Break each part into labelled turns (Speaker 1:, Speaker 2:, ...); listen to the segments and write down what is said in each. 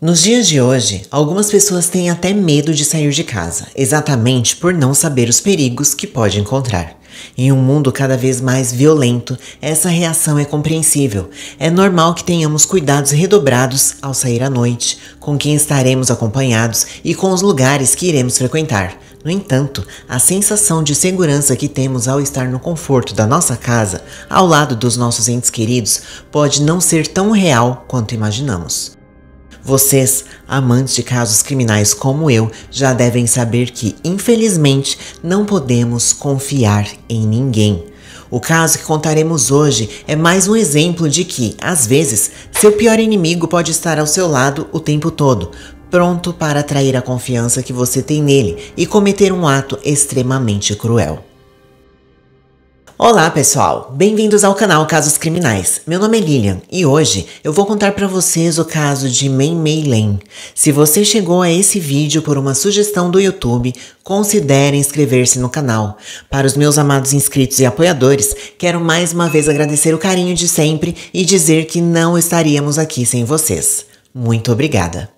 Speaker 1: Nos dias de hoje, algumas pessoas têm até medo de sair de casa, exatamente por não saber os perigos que pode encontrar. Em um mundo cada vez mais violento, essa reação é compreensível. É normal que tenhamos cuidados redobrados ao sair à noite, com quem estaremos acompanhados e com os lugares que iremos frequentar. No entanto, a sensação de segurança que temos ao estar no conforto da nossa casa, ao lado dos nossos entes queridos, pode não ser tão real quanto imaginamos. Vocês, amantes de casos criminais como eu, já devem saber que, infelizmente, não podemos confiar em ninguém. O caso que contaremos hoje é mais um exemplo de que, às vezes, seu pior inimigo pode estar ao seu lado o tempo todo, pronto para atrair a confiança que você tem nele e cometer um ato extremamente cruel. Olá pessoal, bem-vindos ao canal Casos Criminais. Meu nome é Lilian e hoje eu vou contar para vocês o caso de Mei Mei Len. Se você chegou a esse vídeo por uma sugestão do YouTube, considere inscrever-se no canal. Para os meus amados inscritos e apoiadores, quero mais uma vez agradecer o carinho de sempre e dizer que não estaríamos aqui sem vocês. Muito obrigada!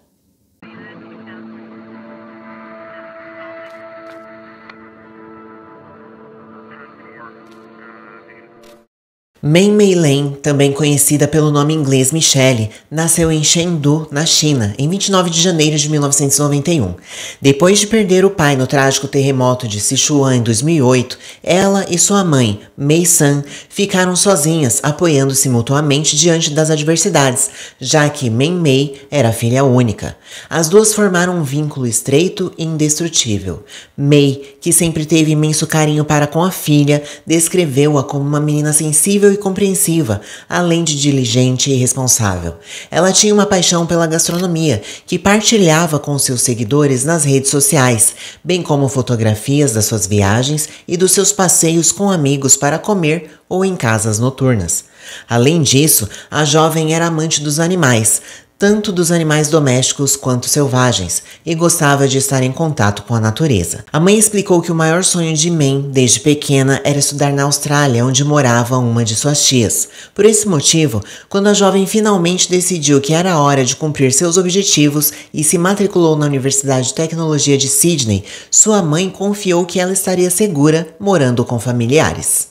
Speaker 1: Mei Mei Len, também conhecida pelo nome inglês Michelle, nasceu em Chengdu, na China, em 29 de janeiro de 1991. Depois de perder o pai no trágico terremoto de Sichuan em 2008, ela e sua mãe, Mei San, ficaram sozinhas, apoiando-se mutuamente diante das adversidades, já que Mei Mei era filha única. As duas formaram um vínculo estreito e indestrutível. Mei, que sempre teve imenso carinho para com a filha, descreveu-a como uma menina sensível e compreensiva, além de diligente e responsável. Ela tinha uma paixão pela gastronomia, que partilhava com seus seguidores nas redes sociais, bem como fotografias das suas viagens e dos seus passeios com amigos para comer ou em casas noturnas. Além disso, a jovem era amante dos animais, tanto dos animais domésticos quanto selvagens, e gostava de estar em contato com a natureza. A mãe explicou que o maior sonho de Mem, desde pequena, era estudar na Austrália, onde morava uma de suas tias. Por esse motivo, quando a jovem finalmente decidiu que era hora de cumprir seus objetivos e se matriculou na Universidade de Tecnologia de Sydney, sua mãe confiou que ela estaria segura morando com familiares.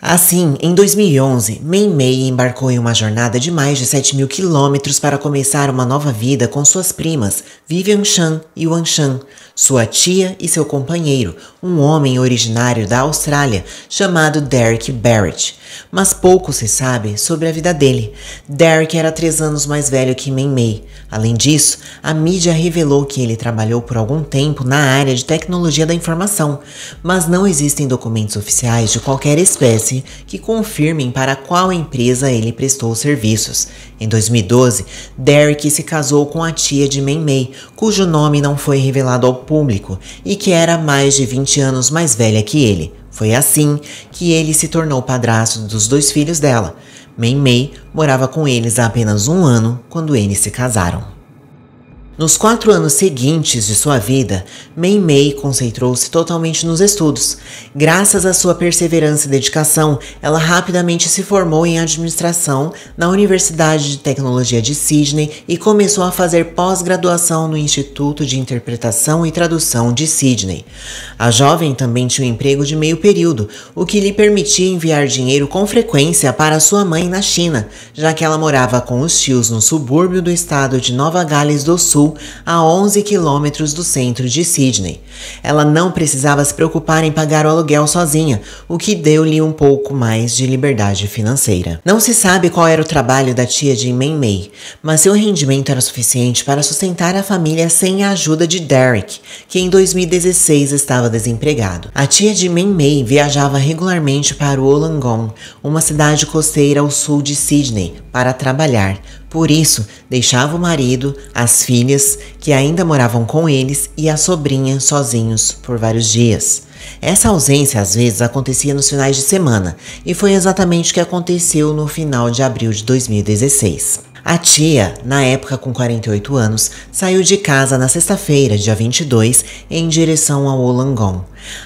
Speaker 1: Assim, em 2011, Mei Mei embarcou em uma jornada de mais de 7 mil quilômetros para começar uma nova vida com suas primas Vivian Shan e Wan Shan, sua tia e seu companheiro, um homem originário da Austrália chamado Derek Barrett. Mas pouco se sabe sobre a vida dele. Derek era três anos mais velho que Mei Além disso, a mídia revelou que ele trabalhou por algum tempo na área de tecnologia da informação, mas não existem documentos oficiais de qualquer espécie que confirmem para qual empresa ele prestou serviços. Em 2012, Derek se casou com a tia de Mei Mei, cujo nome não foi revelado ao público e que era mais de 20 anos mais velha que ele. Foi assim que ele se tornou padrasto dos dois filhos dela. Mei Mei morava com eles há apenas um ano quando eles se casaram. Nos quatro anos seguintes de sua vida, Mei Mei concentrou-se totalmente nos estudos. Graças à sua perseverança e dedicação, ela rapidamente se formou em administração na Universidade de Tecnologia de Sydney e começou a fazer pós-graduação no Instituto de Interpretação e Tradução de Sydney. A jovem também tinha um emprego de meio período, o que lhe permitia enviar dinheiro com frequência para sua mãe na China, já que ela morava com os tios no subúrbio do estado de Nova Gales do Sul sul, a 11 quilômetros do centro de Sydney. Ela não precisava se preocupar em pagar o aluguel sozinha, o que deu-lhe um pouco mais de liberdade financeira. Não se sabe qual era o trabalho da tia de Mei Mei, mas seu rendimento era suficiente para sustentar a família sem a ajuda de Derek, que em 2016 estava desempregado. A tia de Mei Mei viajava regularmente para o Wollongong, uma cidade costeira ao sul de Sydney, para trabalhar, por isso, deixava o marido, as filhas, que ainda moravam com eles, e a sobrinha sozinhos por vários dias. Essa ausência às vezes acontecia nos finais de semana, e foi exatamente o que aconteceu no final de abril de 2016. A tia, na época com 48 anos, saiu de casa na sexta-feira, dia 22, em direção ao Olangon.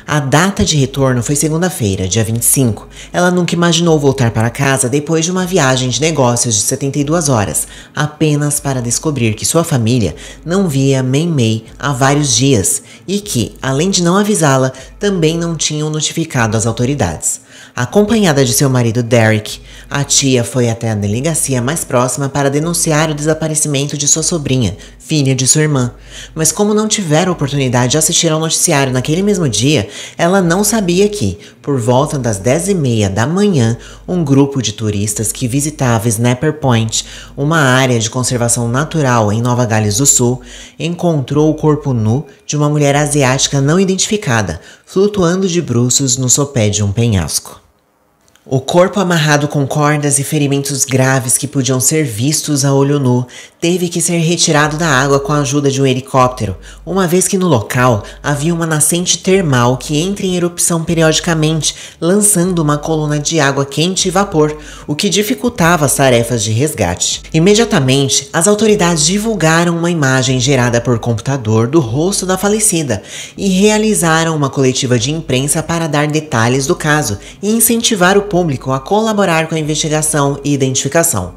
Speaker 1: A data de retorno foi segunda-feira, dia 25. Ela nunca imaginou voltar para casa depois de uma viagem de negócios de 72 horas, apenas para descobrir que sua família não via Mei Mei há vários dias e que, além de não avisá-la, também não tinham notificado as autoridades. Acompanhada de seu marido Derek, a tia foi até a delegacia mais próxima para denunciar o desaparecimento de sua sobrinha, filha de sua irmã. Mas como não tiveram oportunidade de assistir ao noticiário naquele mesmo dia, ela não sabia que, por volta das 10 e meia da manhã, um grupo de turistas que visitava Snapper Point, uma área de conservação natural em Nova Gales do Sul, encontrou o corpo nu de uma mulher asiática não identificada, flutuando de bruços no sopé de um penhasco. O corpo amarrado com cordas e ferimentos graves que podiam ser vistos a olho nu teve que ser retirado da água com a ajuda de um helicóptero, uma vez que no local havia uma nascente termal que entra em erupção periodicamente, lançando uma coluna de água quente e vapor, o que dificultava as tarefas de resgate. Imediatamente, as autoridades divulgaram uma imagem gerada por computador do rosto da falecida e realizaram uma coletiva de imprensa para dar detalhes do caso e incentivar o público a colaborar com a investigação e identificação.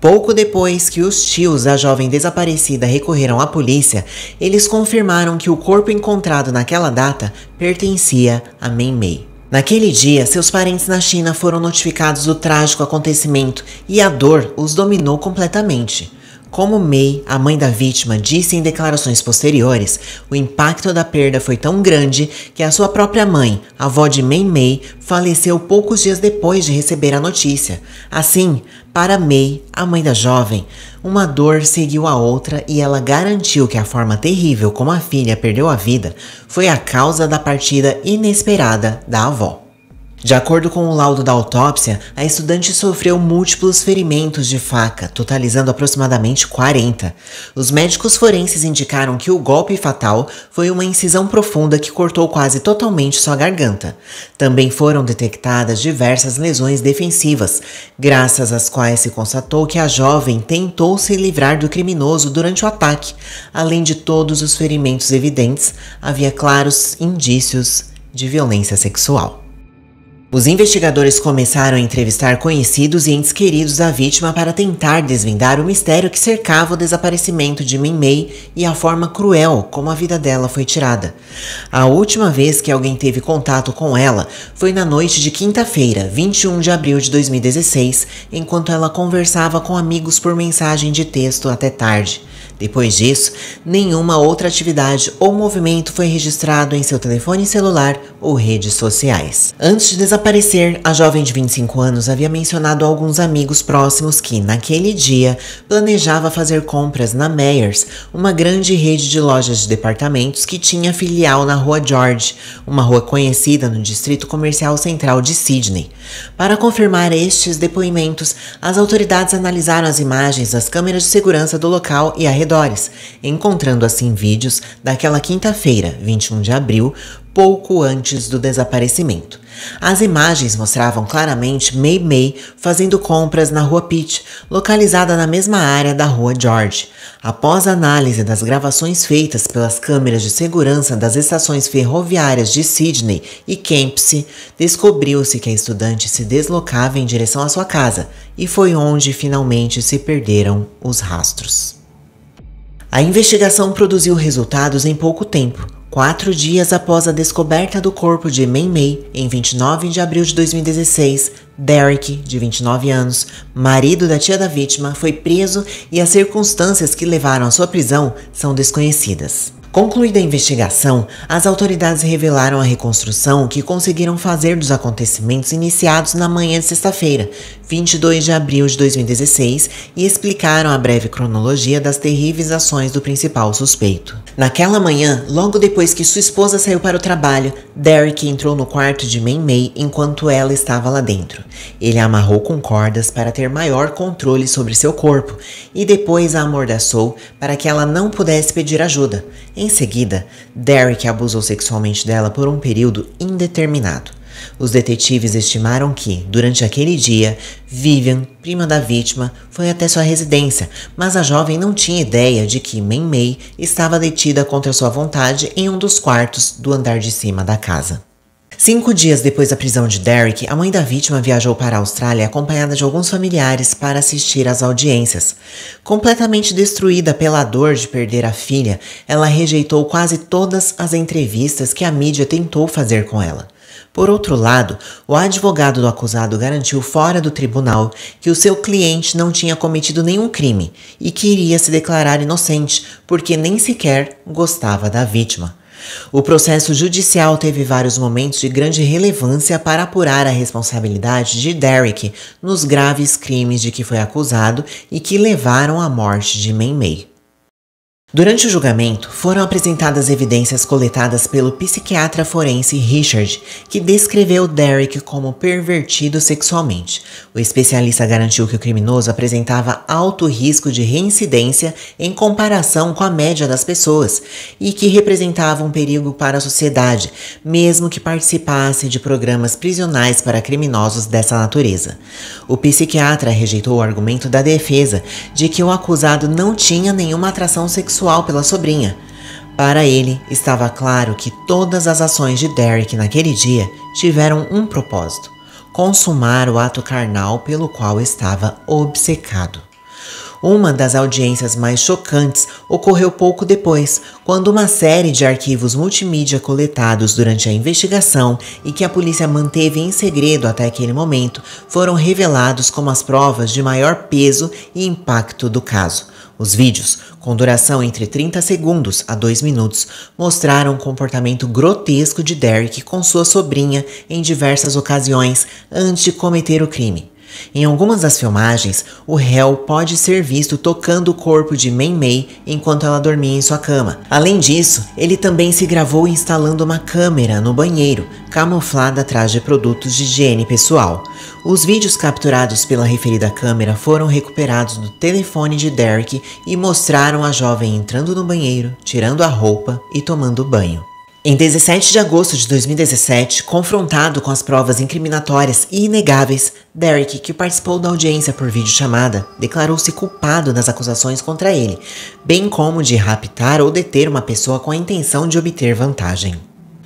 Speaker 1: Pouco depois que os tios da jovem desaparecida recorreram à polícia, eles confirmaram que o corpo encontrado naquela data pertencia a Mei Mei. Naquele dia, seus parentes na China foram notificados do trágico acontecimento e a dor os dominou completamente. Como May, a mãe da vítima, disse em declarações posteriores, o impacto da perda foi tão grande que a sua própria mãe, avó de May May, faleceu poucos dias depois de receber a notícia. Assim, para May, a mãe da jovem, uma dor seguiu a outra e ela garantiu que a forma terrível como a filha perdeu a vida foi a causa da partida inesperada da avó. De acordo com o laudo da autópsia, a estudante sofreu múltiplos ferimentos de faca, totalizando aproximadamente 40. Os médicos forenses indicaram que o golpe fatal foi uma incisão profunda que cortou quase totalmente sua garganta. Também foram detectadas diversas lesões defensivas, graças às quais se constatou que a jovem tentou se livrar do criminoso durante o ataque. Além de todos os ferimentos evidentes, havia claros indícios de violência sexual. Os investigadores começaram a entrevistar conhecidos e entes queridos da vítima para tentar desvendar o mistério que cercava o desaparecimento de Min Mei e a forma cruel como a vida dela foi tirada. A última vez que alguém teve contato com ela foi na noite de quinta-feira, 21 de abril de 2016, enquanto ela conversava com amigos por mensagem de texto até tarde. Depois disso, nenhuma outra atividade ou movimento foi registrado em seu telefone celular ou redes sociais. Antes de desaparecer, a jovem de 25 anos havia mencionado a alguns amigos próximos que, naquele dia, planejava fazer compras na Meyers, uma grande rede de lojas de departamentos que tinha filial na Rua George, uma rua conhecida no Distrito Comercial Central de Sydney. Para confirmar estes depoimentos, as autoridades analisaram as imagens das câmeras de segurança do local e arredores arredores, encontrando assim vídeos daquela quinta-feira, 21 de abril, pouco antes do desaparecimento. As imagens mostravam claramente Mei Mei fazendo compras na rua Pitt, localizada na mesma área da rua George. Após análise das gravações feitas pelas câmeras de segurança das estações ferroviárias de Sydney e Kempsey, descobriu-se que a estudante se deslocava em direção à sua casa e foi onde finalmente se perderam os rastros. A investigação produziu resultados em pouco tempo, quatro dias após a descoberta do corpo de Mei Mei, em 29 de abril de 2016, Derek, de 29 anos, marido da tia da vítima, foi preso e as circunstâncias que levaram à sua prisão são desconhecidas. Concluída a investigação, as autoridades revelaram a reconstrução que conseguiram fazer dos acontecimentos iniciados na manhã de sexta-feira, 22 de abril de 2016, e explicaram a breve cronologia das terríveis ações do principal suspeito. Naquela manhã, logo depois que sua esposa saiu para o trabalho, Derek entrou no quarto de Mei Mei enquanto ela estava lá dentro. Ele a amarrou com cordas para ter maior controle sobre seu corpo e depois a amordaçou para que ela não pudesse pedir ajuda. Em seguida, Derek abusou sexualmente dela por um período indeterminado. Os detetives estimaram que, durante aquele dia, Vivian, prima da vítima, foi até sua residência, mas a jovem não tinha ideia de que Mei Mei estava detida contra sua vontade em um dos quartos do andar de cima da casa. Cinco dias depois da prisão de Derek, a mãe da vítima viajou para a Austrália acompanhada de alguns familiares para assistir às audiências. Completamente destruída pela dor de perder a filha, ela rejeitou quase todas as entrevistas que a mídia tentou fazer com ela. Por outro lado, o advogado do acusado garantiu fora do tribunal que o seu cliente não tinha cometido nenhum crime e que iria se declarar inocente porque nem sequer gostava da vítima. O processo judicial teve vários momentos de grande relevância para apurar a responsabilidade de Derek nos graves crimes de que foi acusado e que levaram à morte de Mei Mei. Durante o julgamento, foram apresentadas evidências coletadas pelo psiquiatra forense Richard, que descreveu Derek como pervertido sexualmente. O especialista garantiu que o criminoso apresentava alto risco de reincidência em comparação com a média das pessoas e que representava um perigo para a sociedade, mesmo que participasse de programas prisionais para criminosos dessa natureza. O psiquiatra rejeitou o argumento da defesa de que o acusado não tinha nenhuma atração sexual pessoal pela sobrinha. Para ele, estava claro que todas as ações de Derek naquele dia tiveram um propósito: consumar o ato carnal pelo qual estava obcecado. Uma das audiências mais chocantes ocorreu pouco depois, quando uma série de arquivos multimídia coletados durante a investigação e que a polícia manteve em segredo até aquele momento foram revelados como as provas de maior peso e impacto do caso. Os vídeos, com duração entre 30 segundos a 2 minutos, mostraram o um comportamento grotesco de Derek com sua sobrinha em diversas ocasiões antes de cometer o crime. Em algumas das filmagens, o réu pode ser visto tocando o corpo de Mei Mei enquanto ela dormia em sua cama. Além disso, ele também se gravou instalando uma câmera no banheiro, camuflada atrás de produtos de higiene pessoal. Os vídeos capturados pela referida câmera foram recuperados do telefone de Derek e mostraram a jovem entrando no banheiro, tirando a roupa e tomando banho. Em 17 de agosto de 2017, confrontado com as provas incriminatórias e inegáveis, Derek, que participou da audiência por videochamada, declarou-se culpado das acusações contra ele, bem como de raptar ou deter uma pessoa com a intenção de obter vantagem.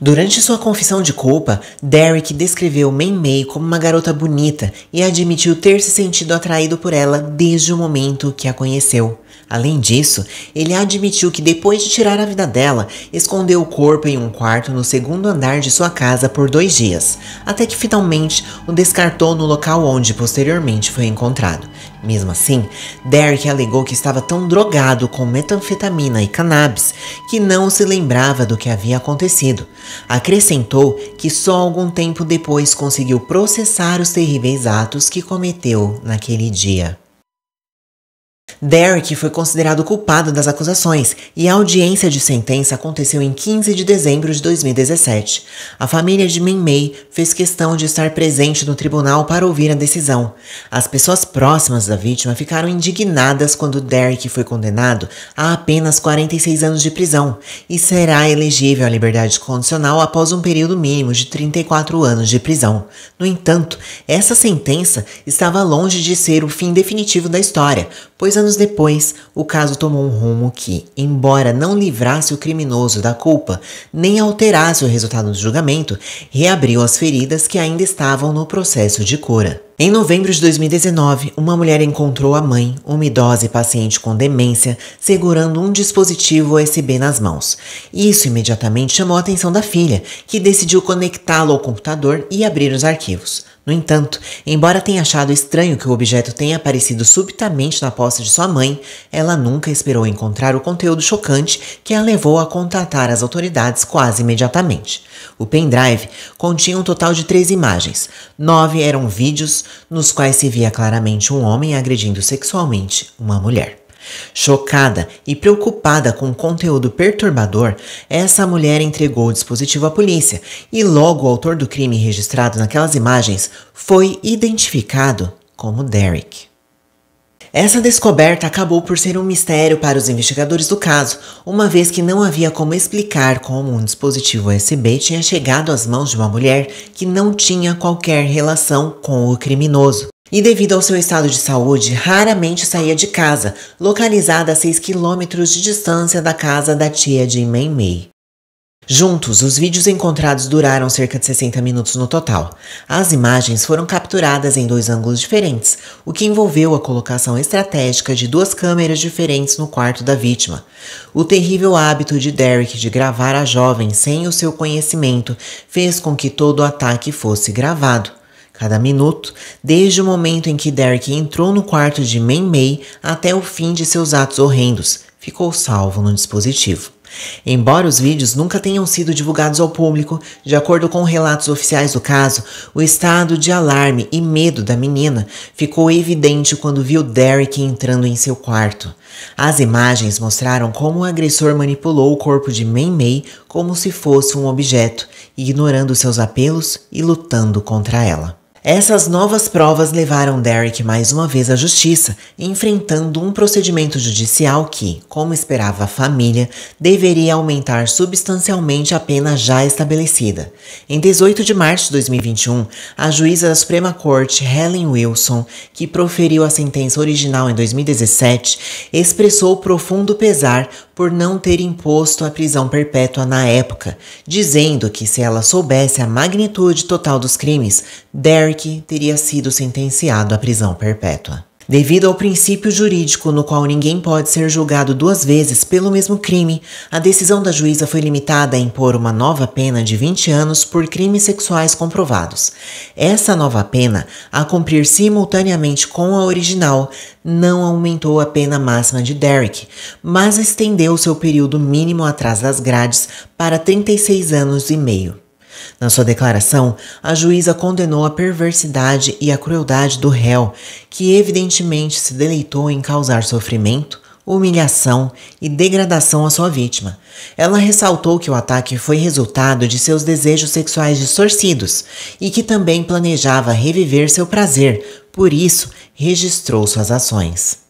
Speaker 1: Durante sua confissão de culpa, Derek descreveu Mei Mei como uma garota bonita e admitiu ter se sentido atraído por ela desde o momento que a conheceu. Além disso, ele admitiu que depois de tirar a vida dela, escondeu o corpo em um quarto no segundo andar de sua casa por dois dias, até que finalmente o descartou no local onde posteriormente foi encontrado. Mesmo assim, Derek alegou que estava tão drogado com metanfetamina e cannabis que não se lembrava do que havia acontecido. Acrescentou que só algum tempo depois conseguiu processar os terríveis atos que cometeu naquele dia. Derek foi considerado culpado das acusações e a audiência de sentença aconteceu em 15 de dezembro de 2017. A família de Min Mei fez questão de estar presente no tribunal para ouvir a decisão. As pessoas próximas da vítima ficaram indignadas quando Derek foi condenado a apenas 46 anos de prisão e será elegível à liberdade condicional após um período mínimo de 34 anos de prisão. No entanto, essa sentença estava longe de ser o fim definitivo da história, pois anos anos depois, o caso tomou um rumo que, embora não livrasse o criminoso da culpa, nem alterasse o resultado do julgamento, reabriu as feridas que ainda estavam no processo de cura. Em novembro de 2019, uma mulher encontrou a mãe, uma idosa e paciente com demência, segurando um dispositivo USB nas mãos. Isso imediatamente chamou a atenção da filha, que decidiu conectá-lo ao computador e abrir os arquivos. No entanto, embora tenha achado estranho que o objeto tenha aparecido subitamente na posse de sua mãe, ela nunca esperou encontrar o conteúdo chocante que a levou a contatar as autoridades quase imediatamente. O pendrive continha um total de três imagens. Nove eram vídeos nos quais se via claramente um homem agredindo sexualmente uma mulher. Chocada e preocupada com o conteúdo perturbador, essa mulher entregou o dispositivo à polícia e logo o autor do crime registrado naquelas imagens foi identificado como Derek. Essa descoberta acabou por ser um mistério para os investigadores do caso, uma vez que não havia como explicar como um dispositivo USB tinha chegado às mãos de uma mulher que não tinha qualquer relação com o criminoso. E devido ao seu estado de saúde, raramente saía de casa, localizada a 6 quilômetros de distância da casa da tia de Mei Mei. Juntos, os vídeos encontrados duraram cerca de 60 minutos no total. As imagens foram capturadas em dois ângulos diferentes, o que envolveu a colocação estratégica de duas câmeras diferentes no quarto da vítima. O terrível hábito de Derek de gravar a jovem sem o seu conhecimento fez com que todo o ataque fosse gravado. Cada minuto, desde o momento em que Derek entrou no quarto de Mei Mei até o fim de seus atos horrendos, ficou salvo no dispositivo. Embora os vídeos nunca tenham sido divulgados ao público, de acordo com relatos oficiais do caso, o estado de alarme e medo da menina ficou evidente quando viu Derek entrando em seu quarto. As imagens mostraram como o agressor manipulou o corpo de Mei Mei como se fosse um objeto, ignorando seus apelos e lutando contra ela. Essas novas provas levaram Derek mais uma vez à justiça, enfrentando um procedimento judicial que, como esperava a família, deveria aumentar substancialmente a pena já estabelecida. Em 18 de março de 2021, a juíza da Suprema Corte, Helen Wilson, que proferiu a sentença original em 2017, expressou profundo pesar por não ter imposto a prisão perpétua na época, dizendo que se ela soubesse a magnitude total dos crimes, Derek Burke teria sido sentenciado à prisão perpétua. Devido ao princípio jurídico no qual ninguém pode ser julgado duas vezes pelo mesmo crime, a decisão da juíza foi limitada a impor uma nova pena de 20 anos por crimes sexuais comprovados. Essa nova pena, a cumprir simultaneamente com a original, não aumentou a pena máxima de Derrick, mas estendeu seu período mínimo atrás das grades para 36 anos e meio. Na sua declaração, a juíza condenou a perversidade e a crueldade do réu, que evidentemente se deleitou em causar sofrimento, humilhação e degradação à sua vítima. Ela ressaltou que o ataque foi resultado de seus desejos sexuais distorcidos e que também planejava reviver seu prazer, por isso registrou suas ações.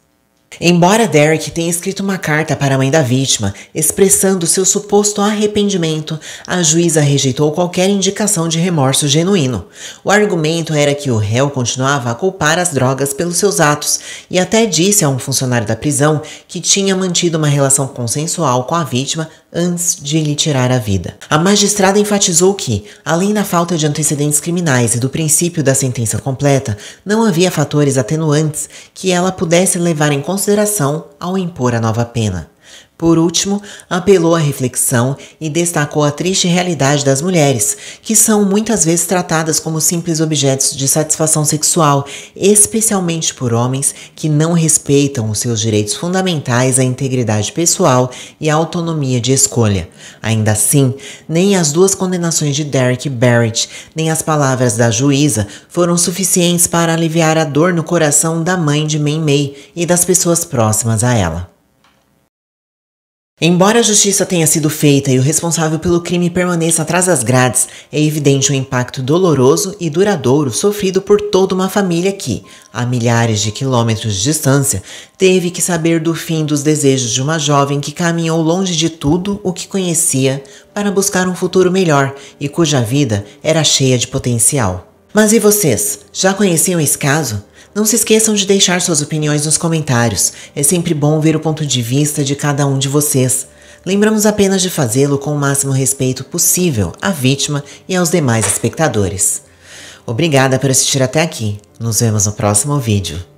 Speaker 1: Embora Derek tenha escrito uma carta para a mãe da vítima, expressando seu suposto arrependimento, a juíza rejeitou qualquer indicação de remorso genuíno. O argumento era que o réu continuava a culpar as drogas pelos seus atos e até disse a um funcionário da prisão que tinha mantido uma relação consensual com a vítima antes de lhe tirar a vida. A magistrada enfatizou que, além da falta de antecedentes criminais e do princípio da sentença completa, não havia fatores atenuantes que ela pudesse levar em consideração ao impor a nova pena. Por último, apelou à reflexão e destacou a triste realidade das mulheres, que são muitas vezes tratadas como simples objetos de satisfação sexual, especialmente por homens que não respeitam os seus direitos fundamentais à integridade pessoal e à autonomia de escolha. Ainda assim, nem as duas condenações de Derek Barrett, nem as palavras da juíza foram suficientes para aliviar a dor no coração da mãe de Mei Mei e das pessoas próximas a ela. Embora a justiça tenha sido feita e o responsável pelo crime permaneça atrás das grades, é evidente o impacto doloroso e duradouro sofrido por toda uma família que, a milhares de quilômetros de distância, teve que saber do fim dos desejos de uma jovem que caminhou longe de tudo o que conhecia para buscar um futuro melhor e cuja vida era cheia de potencial. Mas e vocês? Já conheciam esse caso? Não se esqueçam de deixar suas opiniões nos comentários. É sempre bom ver o ponto de vista de cada um de vocês. Lembramos apenas de fazê-lo com o máximo respeito possível à vítima e aos demais espectadores. Obrigada por assistir até aqui. Nos vemos no próximo vídeo.